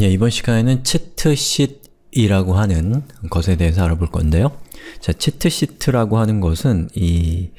예, 이번 시간에는 치트시트이라고 하는 것에 대해서 알아볼 건데요. 자, 치트시트라고 하는 것은 이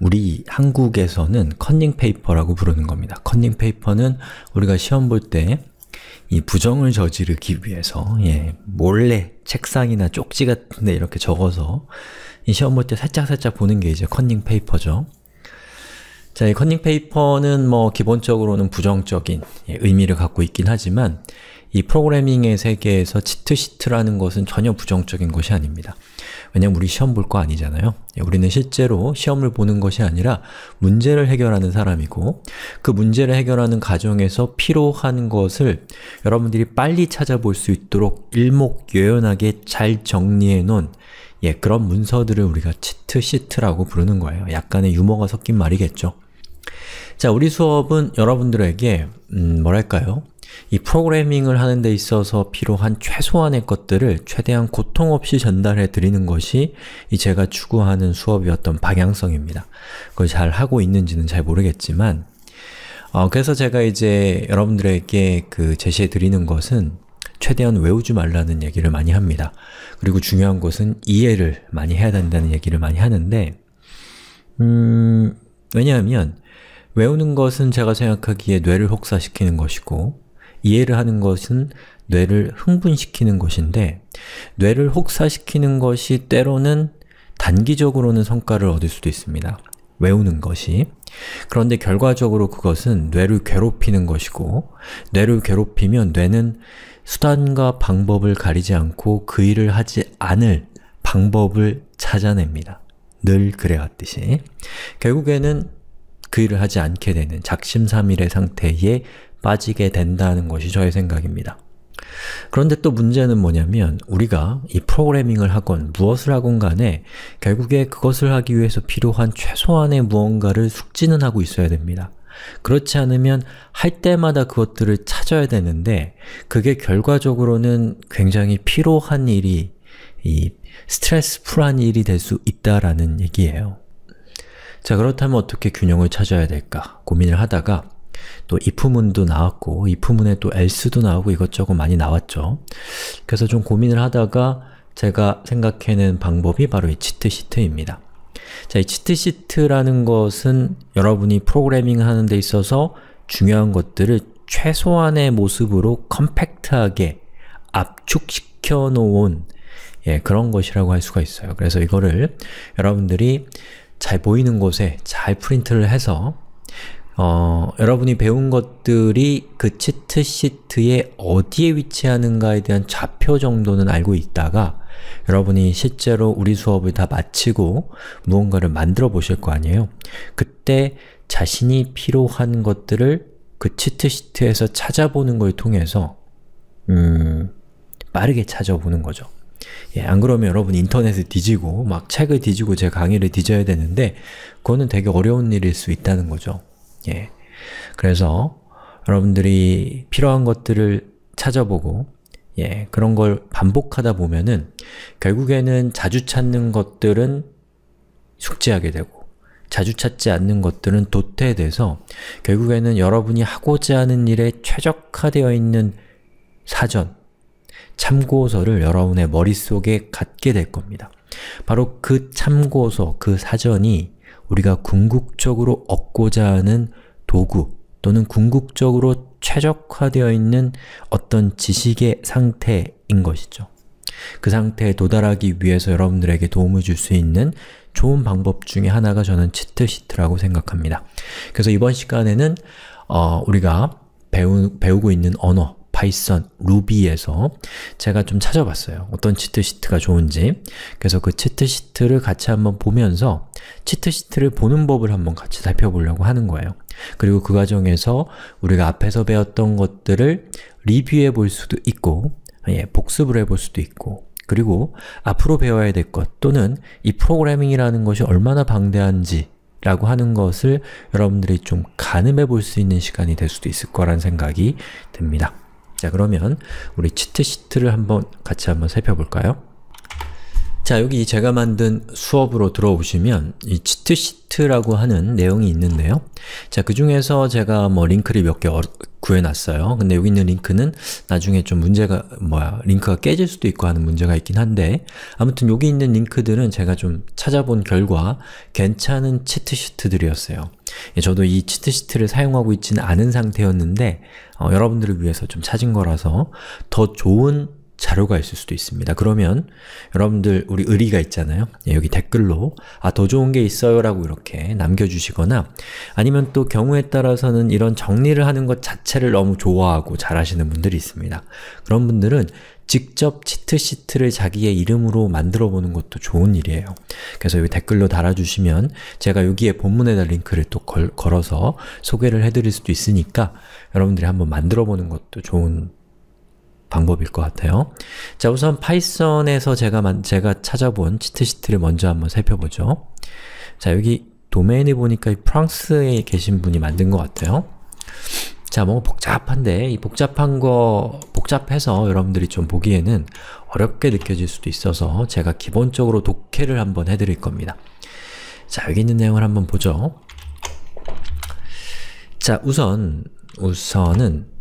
우리 한국에서는 컨닝페이퍼라고 부르는 겁니다. 컨닝페이퍼는 우리가 시험 볼 때 이 부정을 저지르기 위해서 예, 몰래 책상이나 쪽지 같은 데 이렇게 적어서 이 시험 볼 때 살짝살짝 보는 게 이제 컨닝페이퍼죠. 자, 이 컨닝페이퍼는 뭐 기본적으로는 부정적인 예, 의미를 갖고 있긴 하지만 이 프로그래밍의 세계에서 치트시트라는 것은 전혀 부정적인 것이 아닙니다. 왜냐면 우리 시험 볼 거 아니잖아요. 예, 우리는 실제로 시험을 보는 것이 아니라 문제를 해결하는 사람이고 그 문제를 해결하는 과정에서 필요한 것을 여러분들이 빨리 찾아볼 수 있도록 일목요연하게 잘 정리해 놓은 예, 그런 문서들을 우리가 치트시트라고 부르는 거예요. 약간의 유머가 섞인 말이겠죠. 자, 우리 수업은 여러분들에게 음, 뭐랄까요? 이 프로그래밍을 하는 데 있어서 필요한 최소한의 것들을 최대한 고통 없이 전달해 드리는 것이 이 제가 추구하는 수업이었던 방향성입니다. 그걸 잘 하고 있는지는 잘 모르겠지만 어, 그래서 제가 이제 여러분들에게 그 제시해 드리는 것은 최대한 외우지 말라는 얘기를 많이 합니다. 그리고 중요한 것은 이해를 많이 해야 된다는 얘기를 많이 하는데 음... 왜냐하면 외우는 것은 제가 생각하기에 뇌를 혹사시키는 것이고 이해를 하는 것은 뇌를 흥분시키는 것인데 뇌를 혹사시키는 것이 때로는 단기적으로는 성과를 얻을 수도 있습니다. 외우는 것이. 그런데 결과적으로 그것은 뇌를 괴롭히는 것이고 뇌를 괴롭히면 뇌는 수단과 방법을 가리지 않고 그 일을 하지 않을 방법을 찾아냅니다. 늘 그래왔듯이 결국에는 그 일을 하지 않게 되는 작심삼일의 상태에 빠지게 된다는 것이 저의 생각입니다. 그런데 또 문제는 뭐냐면 우리가 이 프로그래밍을 하건 무엇을 하건 간에 결국에 그것을 하기 위해서 필요한 최소한의 무언가를 숙지는 하고 있어야 됩니다. 그렇지 않으면 할 때마다 그것들을 찾아야 되는데 그게 결과적으로는 굉장히 피로한 일이 이 스트레스 풀한 일이 될 수 있다라는 얘기예요. 자 그렇다면 어떻게 균형을 찾아야 될까 고민을 하다가 또 i f 문도 나왔고 i f 문에또 else도 나오고 이것저것 많이 나왔죠. 그래서 좀 고민을 하다가 제가 생각해낸 방법이 바로 이 치트시트입니다. 자, 이 치트시트라는 것은 여러분이 프로그래밍 하는 데 있어서 중요한 것들을 최소한의 모습으로 컴팩트하게 압축시켜 놓은 예, 그런 것이라고 할 수가 있어요. 그래서 이거를 여러분들이 잘 보이는 곳에 잘 프린트를 해서 어, 여러분이 배운 것들이 그 치트 시트에 어디에 위치하는가에 대한 좌표 정도는 알고 있다가 여러분이 실제로 우리 수업을 다 마치고 무언가를 만들어 보실 거 아니에요? 그때 자신이 필요한 것들을 그 치트 시트에서 찾아보는 걸 통해서 음, 빠르게 찾아보는 거죠. 예, 안 그러면 여러분 인터넷을 뒤지고 막 책을 뒤지고 제 강의를 뒤져야 되는데 그거는 되게 어려운 일일 수 있다는 거죠. 예. 그래서 여러분들이 필요한 것들을 찾아보고 예, 그런 걸 반복하다 보면은 결국에는 자주 찾는 것들은 숙지하게 되고 자주 찾지 않는 것들은 도태돼서 결국에는 여러분이 하고자 하는 일에 최적화되어 있는 사전, 참고서를 여러분의 머릿속에 갖게 될 겁니다. 바로 그 참고서, 그 사전이 우리가 궁극적으로 얻고자 하는 도구 또는 궁극적으로 최적화되어 있는 어떤 지식의 상태인 것이죠. 그 상태에 도달하기 위해서 여러분들에게 도움을 줄 수 있는 좋은 방법 중에 하나가 저는 치트시트라고 생각합니다. 그래서 이번 시간에는 어, 우리가 배우, 배우고 있는 언어, 파이썬, 루비에서 제가 좀 찾아봤어요. 어떤 치트시트가 좋은지. 그래서 그 치트시트를 같이 한번 보면서 치트시트를 보는 법을 한번 같이 살펴보려고 하는 거예요. 그리고 그 과정에서 우리가 앞에서 배웠던 것들을 리뷰해 볼 수도 있고 예, 복습을 해 볼 수도 있고 그리고 앞으로 배워야 될 것 또는 이 프로그래밍이라는 것이 얼마나 방대한지 라고 하는 것을 여러분들이 좀 가늠해 볼 수 있는 시간이 될 수도 있을 거란 생각이 듭니다. 자 그러면 우리 치트 시트를 한번 같이 한번 살펴볼까요? 자 여기 제가 만든 수업으로 들어오시면 이 치트 시트라고 하는 내용이 있는데요. 자그 중에서 제가 뭐 링크를 몇개 어, 구해놨어요. 근데 여기 있는 링크는 나중에 좀 문제가 뭐야 링크가 깨질 수도 있고 하는 문제가 있긴 한데 아무튼 여기 있는 링크들은 제가 좀 찾아본 결과 괜찮은 치트 시트들이었어요. 예, 저도 이 치트시트를 사용하고 있지는 않은 상태였는데 어, 여러분들을 위해서 좀 찾은 거라서 더 좋은 자료가 있을 수도 있습니다. 그러면 여러분들 우리 의리가 있잖아요. 예, 여기 댓글로 아 더 좋은 게 있어요 라고 이렇게 남겨주시거나 아니면 또 경우에 따라서는 이런 정리를 하는 것 자체를 너무 좋아하고 잘하시는 분들이 있습니다. 그런 분들은 직접 치트시트를 자기의 이름으로 만들어 보는 것도 좋은 일이에요. 그래서 여기 댓글로 달아주시면 제가 여기에 본문에다 링크를 또 걸, 걸어서 소개를 해드릴 수도 있으니까 여러분들이 한번 만들어 보는 것도 좋은 방법일 것 같아요. 자, 우선 파이썬에서 제가 만, 제가 찾아본 치트시트를 먼저 한번 살펴보죠. 자, 여기 도메인에 보니까 프랑스에 계신 분이 만든 것 같아요. 자, 뭔가 복잡한데 이 복잡한 거 복잡해서 여러분들이 좀 보기에는 어렵게 느껴질 수도 있어서 제가 기본적으로 독해를 한번 해드릴 겁니다. 자, 여기 있는 내용을 한번 보죠. 자, 우선 우선은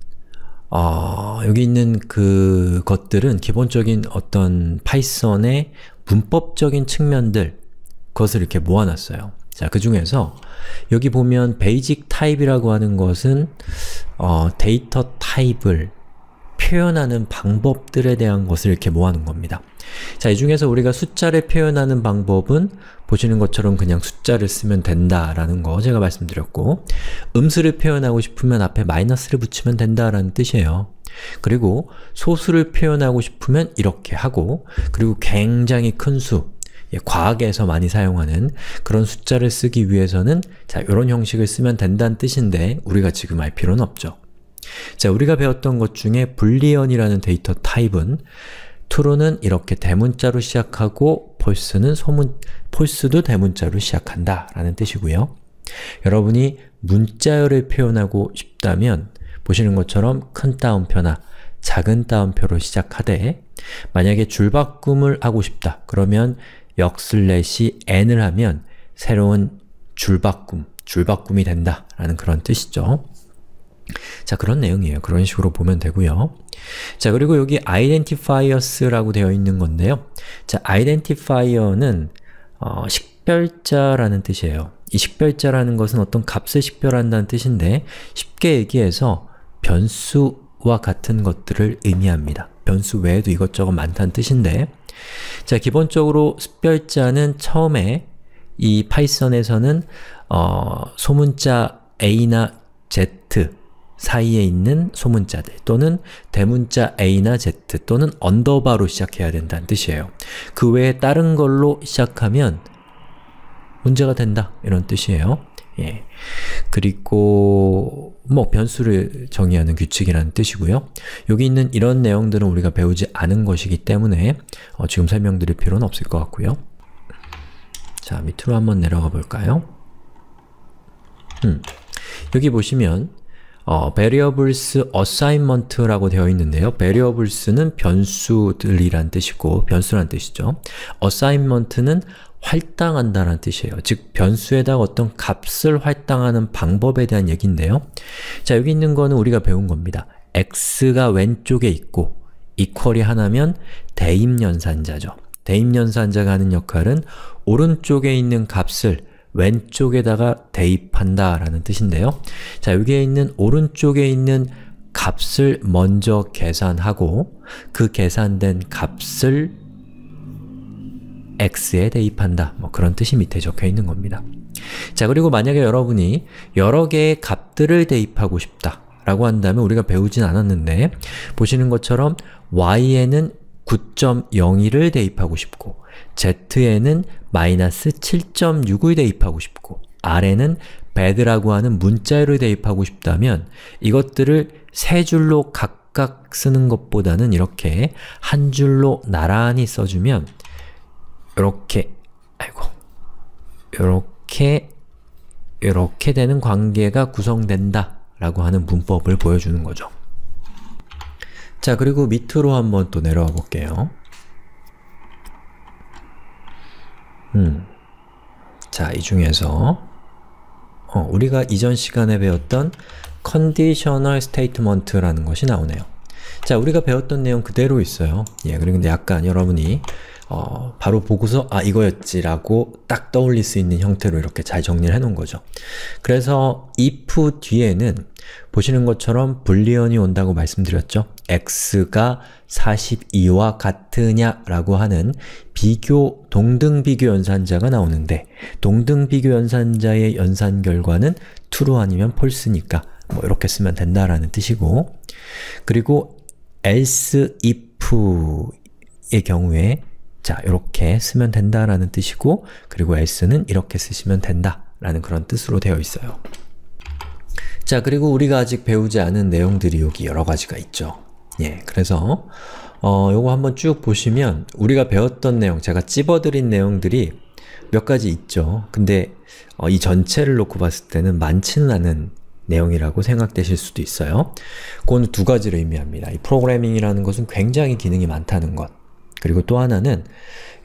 어, 여기 있는 그 것들은 기본적인 어떤 파이썬의 문법적인 측면들 그것을 이렇게 모아놨어요. 자, 그 중에서 여기 보면 베이직 타입이라고 하는 것은 어, 데이터 타입을 표현하는 방법들에 대한 것을 이렇게 모아놓은 겁니다. 자, 이 중에서 우리가 숫자를 표현하는 방법은 보시는 것처럼 그냥 숫자를 쓰면 된다라는 거 제가 말씀드렸고 음수를 표현하고 싶으면 앞에 마이너스를 붙이면 된다라는 뜻이에요. 그리고 소수를 표현하고 싶으면 이렇게 하고 그리고 굉장히 큰 수, 예, 과학에서 많이 사용하는 그런 숫자를 쓰기 위해서는 자, 이런 형식을 쓰면 된다는 뜻인데 우리가 지금 알 필요는 없죠. 자, 우리가 배웠던 것 중에 b o o l e a n 이라는 데이터 타입은 true는 이렇게 대문자로 시작하고 false는 소문, false도 대문자로 시작한다 라는 뜻이고요. 여러분이 문자열을 표현하고 싶다면 보시는 것처럼 큰 따옴표나 작은 따옴표로 시작하되 만약에 줄바꿈을 하고 싶다 그러면 역슬래시 n을 하면 새로운 줄바꿈, 줄바꿈이 된다 라는 그런 뜻이죠. 자, 그런 내용이에요. 그런 식으로 보면 되고요. 자, 그리고 여기 identifiers라고 되어 있는 건데요. 자, identifier는 어, 식별자라는 뜻이에요. 이 식별자라는 것은 어떤 값을 식별한다는 뜻인데 쉽게 얘기해서 변수와 같은 것들을 의미합니다. 변수 외에도 이것저것 많다는 뜻인데 자, 기본적으로 식별자는 처음에 이 파이썬에서는 어, 소문자 a나 z 사이에 있는 소문자들 또는 대문자 A나 Z 또는 언더바로 시작해야 된다는 뜻이에요. 그 외에 다른 걸로 시작하면 문제가 된다 이런 뜻이에요. 예. 그리고 뭐 변수를 정의하는 규칙이라는 뜻이고요. 여기 있는 이런 내용들은 우리가 배우지 않은 것이기 때문에 어, 지금 설명드릴 필요는 없을 것 같고요. 자, 밑으로 한번 내려가 볼까요? 음. 여기 보시면 어, variables assignment라고 되어 있는데요. variables는 변수들이란 뜻이고 변수란 뜻이죠. assignment는 활당한다는 뜻이에요. 즉, 변수에다가 어떤 값을 활당하는 방법에 대한 얘기인데요. 자, 여기 있는 거는 우리가 배운 겁니다. x가 왼쪽에 있고 이퀄이 하나면 대입연산자죠. 대입연산자가 하는 역할은 오른쪽에 있는 값을 왼쪽에다가 대입한다 라는 뜻인데요. 자, 여기에 있는 오른쪽에 있는 값을 먼저 계산하고 그 계산된 값을 x에 대입한다. 뭐 그런 뜻이 밑에 적혀 있는 겁니다. 자, 그리고 만약에 여러분이 여러 개의 값들을 대입하고 싶다. 라고 한다면 우리가 배우진 않았는데 보시는 것처럼 y에는 9.01을 대입하고 싶고 z에는 마이너스 7.6을 대입하고 싶고 r에는 bad라고 하는 문자를 대입하고 싶다면 이것들을 세 줄로 각각 쓰는 것보다는 이렇게 한 줄로 나란히 써주면 이렇게 아이고 이렇게 이렇게 되는 관계가 구성된다 라고 하는 문법을 보여주는 거죠. 자, 그리고 밑으로 한번 또 내려와 볼게요. 음. 자, 이 중에서 어, 우리가 이전 시간에 배웠던 conditional statement라는 것이 나오네요. 자, 우리가 배웠던 내용 그대로 있어요. 예, 그리고 근데 약간 여러분이 어, 바로 보고서 아 이거였지라고 딱 떠올릴 수 있는 형태로 이렇게 잘 정리를 해놓은 거죠. 그래서 if 뒤에는 보시는 것처럼 불리언이 온다고 말씀드렸죠. x가 42와 같으냐라고 하는 비교, 동등 비교 연산자가 나오는데 동등 비교 연산자의 연산 결과는 t r u e 아니면 false니까 뭐 이렇게 쓰면 된다라는 뜻이고 그리고 else if의 경우에 자, 이렇게 쓰면 된다라는 뜻이고 그리고 else는 이렇게 쓰시면 된다라는 그런 뜻으로 되어 있어요. 자, 그리고 우리가 아직 배우지 않은 내용들이 여기 여러 가지가 있죠. 예, 그래서 어, 요거 한번 쭉 보시면 우리가 배웠던 내용, 제가 찝어드린 내용들이 몇 가지 있죠. 근데 어, 이 전체를 놓고 봤을 때는 많지는 않은 내용이라고 생각되실 수도 있어요. 그건 두 가지를 의미합니다. 이 프로그래밍이라는 것은 굉장히 기능이 많다는 것. 그리고 또 하나는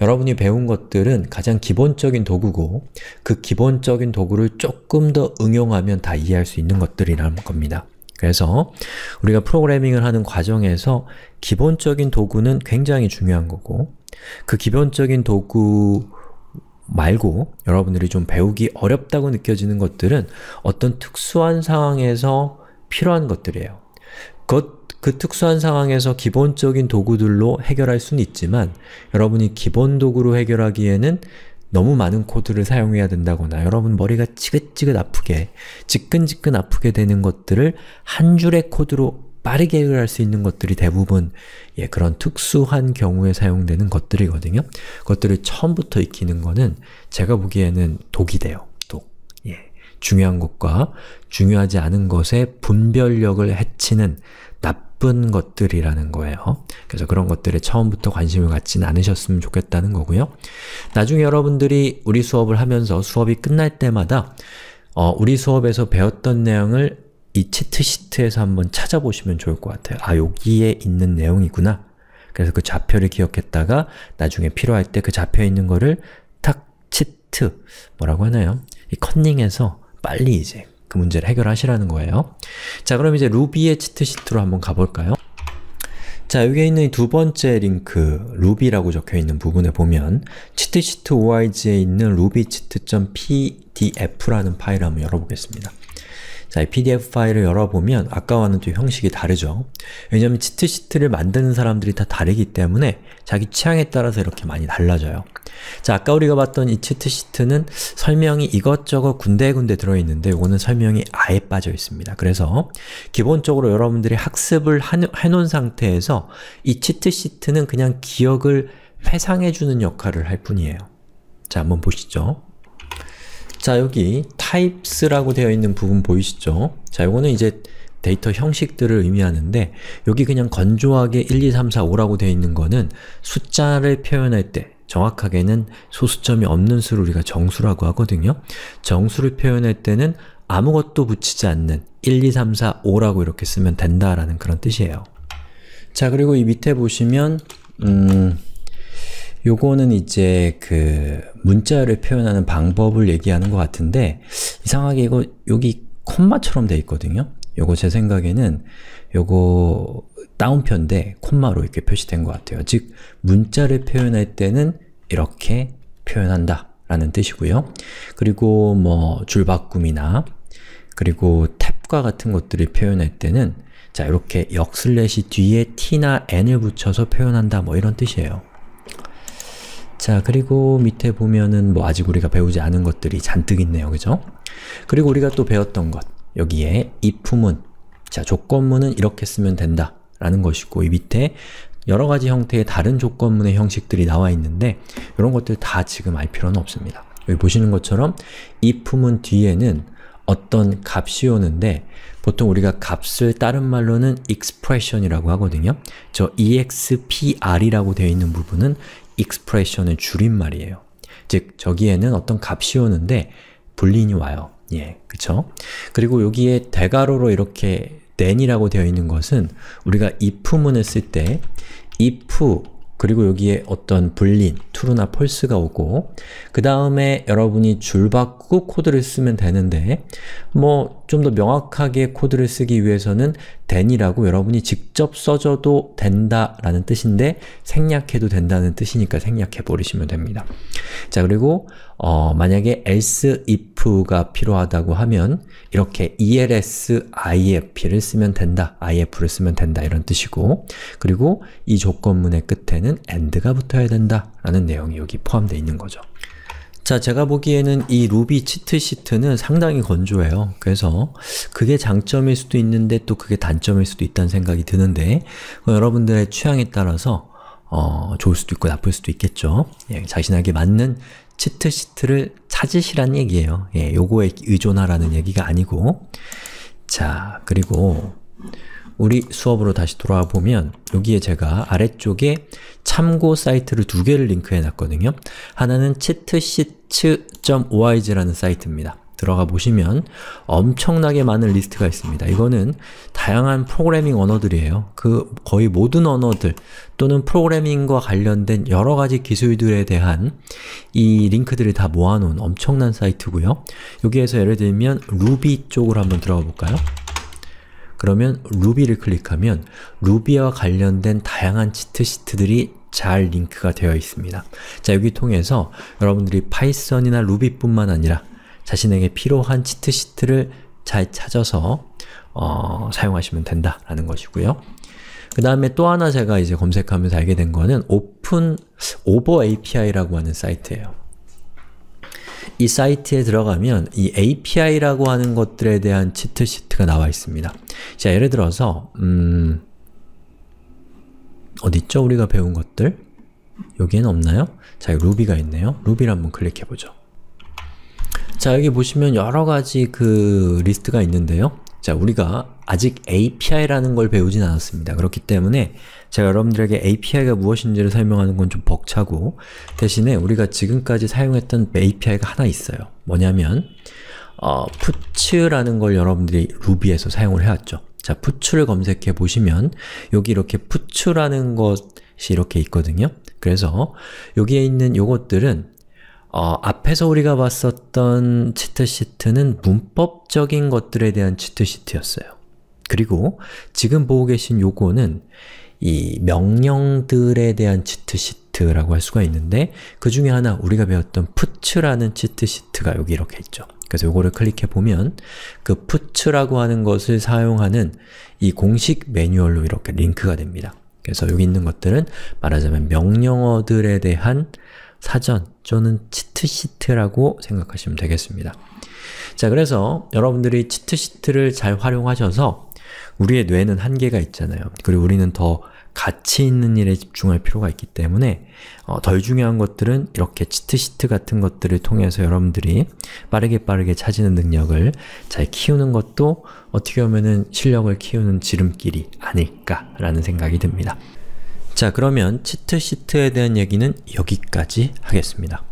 여러분이 배운 것들은 가장 기본적인 도구고 그 기본적인 도구를 조금 더 응용하면 다 이해할 수 있는 것들이라는 겁니다. 그래서 우리가 프로그래밍을 하는 과정에서 기본적인 도구는 굉장히 중요한 거고 그 기본적인 도구 말고 여러분들이 좀 배우기 어렵다고 느껴지는 것들은 어떤 특수한 상황에서 필요한 것들이에요. 그것 그 특수한 상황에서 기본적인 도구들로 해결할 수는 있지만 여러분이 기본 도구로 해결하기에는 너무 많은 코드를 사용해야 된다거나 여러분 머리가 지긋지긋 아프게 지끈지끈 아프게 되는 것들을 한 줄의 코드로 빠르게 해결할 수 있는 것들이 대부분 예, 그런 특수한 경우에 사용되는 것들이거든요. 그것들을 처음부터 익히는 거는 제가 보기에는 독이 돼요. 독. 예. 중요한 것과 중요하지 않은 것의 분별력을 해치는 나쁜 것들이라는 거예요. 그래서 그런 것들에 처음부터 관심을 갖진 않으셨으면 좋겠다는 거고요. 나중에 여러분들이 우리 수업을 하면서 수업이 끝날 때마다 어, 우리 수업에서 배웠던 내용을 이 체트시트에서 한번 찾아보시면 좋을 것 같아요. 아, 여기에 있는 내용이구나. 그래서 그 좌표를 기억했다가 나중에 필요할 때 그 좌표에 있는 거를 탁 치트 뭐라고 하나요? 이컨닝에서 빨리 이제 그 문제를 해결하시라는 거예요. 자, 그럼 이제 루비의 치트시트로 한번 가볼까요? 자, 여기에 있는 두 번째 링크, 루비라고 적혀 있는 부분에 보면 치트시트 org에 있는 rubycheat.pdf라는 파일을 한번 열어보겠습니다. 자, PDF 파일을 열어보면 아까와는 또 형식이 다르죠. 왜냐면 하 치트시트를 만드는 사람들이 다 다르기 때문에 자기 취향에 따라서 이렇게 많이 달라져요. 자, 아까 우리가 봤던 이 치트시트는 설명이 이것저것 군데군데 들어있는데 이거는 설명이 아예 빠져 있습니다. 그래서 기본적으로 여러분들이 학습을 해놓은 상태에서 이 치트시트는 그냥 기억을 회상해주는 역할을 할 뿐이에요. 자, 한번 보시죠. 자 여기 types라고 되어 있는 부분 보이시죠? 자 요거는 이제 데이터 형식들을 의미하는데 여기 그냥 건조하게 1, 2, 3, 4, 5라고 되어 있는 거는 숫자를 표현할 때 정확하게는 소수점이 없는 수를 우리가 정수라고 하거든요. 정수를 표현할 때는 아무것도 붙이지 않는 1, 2, 3, 4, 5라고 이렇게 쓰면 된다라는 그런 뜻이에요. 자 그리고 이 밑에 보시면 음... 요거는 이제 그 문자를 표현하는 방법을 얘기하는 것 같은데 이상하게 이거 여기 콤마처럼 돼 있거든요. 요거 제 생각에는 요거 다운표인데 콤마로 이렇게 표시된 것 같아요. 즉 문자를 표현할 때는 이렇게 표현한다 라는 뜻이고요. 그리고 뭐 줄바꿈이나 그리고 탭과 같은 것들을 표현할 때는 자 이렇게 역슬래시 뒤에 t나 n을 붙여서 표현한다 뭐 이런 뜻이에요. 자, 그리고 밑에 보면은 뭐 아직 우리가 배우지 않은 것들이 잔뜩 있네요. 그죠? 그리고 우리가 또 배웠던 것, 여기에 입품은, 자, 조건문은 이렇게 쓰면 된다. 라는 것이고, 이 밑에 여러 가지 형태의 다른 조건문의 형식들이 나와 있는데 이런 것들 다 지금 알 필요는 없습니다. 여기 보시는 것처럼 이 품은 뒤에는 어떤 값이 오는데 보통 우리가 값을 다른 말로는 expression이라고 하거든요. 저 expr이라고 되어 있는 부분은 expression은 줄임말이에요. 즉 저기에는 어떤 값이 오는데 불린이 와요. 예, 그쵸? 그리고 여기에 대괄호로 이렇게 then이라고 되어 있는 것은 우리가 if 문을 쓸 때 if 그리고 여기에 어떤 불린, t r 나폴스가 오고 그 다음에 여러분이 줄 바꾸고 코드를 쓰면 되는데 뭐 좀 더 명확하게 코드를 쓰기 위해서는 then이라고 여러분이 직접 써줘도 된다라는 뜻인데 생략해도 된다는 뜻이니까 생략해버리시면 됩니다. 자 그리고 어, 만약에 else if가 필요하다고 하면 이렇게 els if를 쓰면 된다, if를 쓰면 된다 이런 뜻이고 그리고 이 조건문의 끝에는 and가 붙어야 된다 라는 내용이 여기 포함되어 있는 거죠. 자, 제가 보기에는 이 루비 치트시트는 상당히 건조해요. 그래서 그게 장점일 수도 있는데 또 그게 단점일 수도 있다는 생각이 드는데 여러분들의 취향에 따라서 어, 좋을 수도 있고 나쁠 수도 있겠죠. 예, 자신에게 맞는 치트 시트를 찾으시란 얘기예요. 예, 요거에 의존하라는 얘기가 아니고 자, 그리고 우리 수업으로 다시 돌아와 보면 여기에 제가 아래쪽에 참고 사이트를 두 개를 링크해 놨거든요. 하나는 c h e a o r g 라는 사이트입니다. 들어가 보시면 엄청나게 많은 리스트가 있습니다. 이거는 다양한 프로그래밍 언어들이에요. 그 거의 모든 언어들 또는 프로그래밍과 관련된 여러 가지 기술들에 대한 이 링크들을 다 모아놓은 엄청난 사이트고요. 여기에서 예를 들면 루비 쪽으로 한번 들어가 볼까요? 그러면 루비를 클릭하면 루비와 관련된 다양한 치트시트들이 잘 링크가 되어 있습니다. 자, 여기 통해서 여러분들이 파이썬이나 루비뿐만 아니라 자신에게 필요한 치트시트를 잘 찾아서 어, 사용하시면 된다라는 것이고요. 그 다음에 또 하나 제가 이제 검색하면서 알게 된 거는 오픈 오버 API라고 하는 사이트예요. 이 사이트에 들어가면 이 API라고 하는 것들에 대한 치트시트가 나와 있습니다. 자, 예를 들어서 음, 어디있죠 우리가 배운 것들? 여기에는 없나요? 자, 루비가 있네요. 루비를 한번 클릭해보죠. 자, 여기 보시면 여러 가지 그 리스트가 있는데요. 자, 우리가 아직 API라는 걸 배우진 않았습니다. 그렇기 때문에 제가 여러분들에게 API가 무엇인지를 설명하는 건 좀 벅차고 대신에 우리가 지금까지 사용했던 API가 하나 있어요. 뭐냐면 어, put라는 걸 여러분들이 루비에서 사용을 해왔죠. 자, put를 검색해 보시면 여기 이렇게 put라는 것이 이렇게 있거든요. 그래서 여기에 있는 요것들은 어, 앞에서 우리가 봤었던 치트시트는 문법적인 것들에 대한 치트시트였어요. 그리고 지금 보고 계신 요거는 이 명령들에 대한 치트시트라고 할 수가 있는데 그 중에 하나 우리가 배웠던 푸츠라는 치트시트가 여기 이렇게 있죠. 그래서 요거를 클릭해보면 그푸츠라고 하는 것을 사용하는 이 공식 매뉴얼로 이렇게 링크가 됩니다. 그래서 여기 있는 것들은 말하자면 명령어들에 대한 사전 또는 치트시트라고 생각하시면 되겠습니다. 자, 그래서 여러분들이 치트시트를 잘 활용하셔서 우리의 뇌는 한계가 있잖아요. 그리고 우리는 더 가치 있는 일에 집중할 필요가 있기 때문에 어, 덜 중요한 것들은 이렇게 치트시트 같은 것들을 통해서 여러분들이 빠르게 빠르게 찾는 능력을 잘 키우는 것도 어떻게 보면은 실력을 키우는 지름길이 아닐까라는 생각이 듭니다. 자 그러면 치트시트에 대한 얘기는 여기까지 하겠습니다.